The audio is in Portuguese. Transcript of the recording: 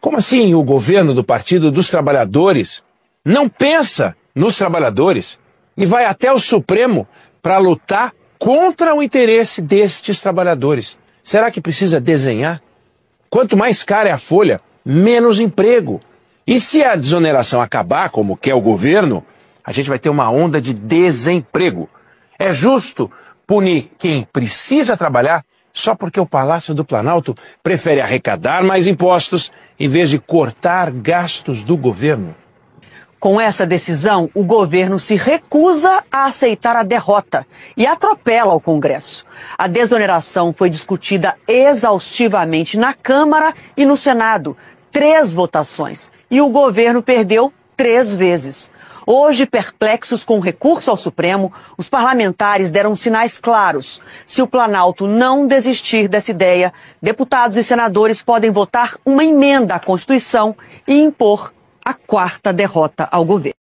Como assim o governo do Partido dos Trabalhadores não pensa nos trabalhadores e vai até o Supremo para lutar contra o interesse destes trabalhadores? Será que precisa desenhar? Quanto mais cara é a folha, menos emprego. E se a desoneração acabar, como quer o governo, a gente vai ter uma onda de desemprego. É justo punir quem precisa trabalhar só porque o Palácio do Planalto prefere arrecadar mais impostos em vez de cortar gastos do governo. Com essa decisão, o governo se recusa a aceitar a derrota e atropela o Congresso. A desoneração foi discutida exaustivamente na Câmara e no Senado, três votações, e o governo perdeu três vezes. Hoje, perplexos com o recurso ao Supremo, os parlamentares deram sinais claros. Se o Planalto não desistir dessa ideia, deputados e senadores podem votar uma emenda à Constituição e impor a quarta derrota ao governo.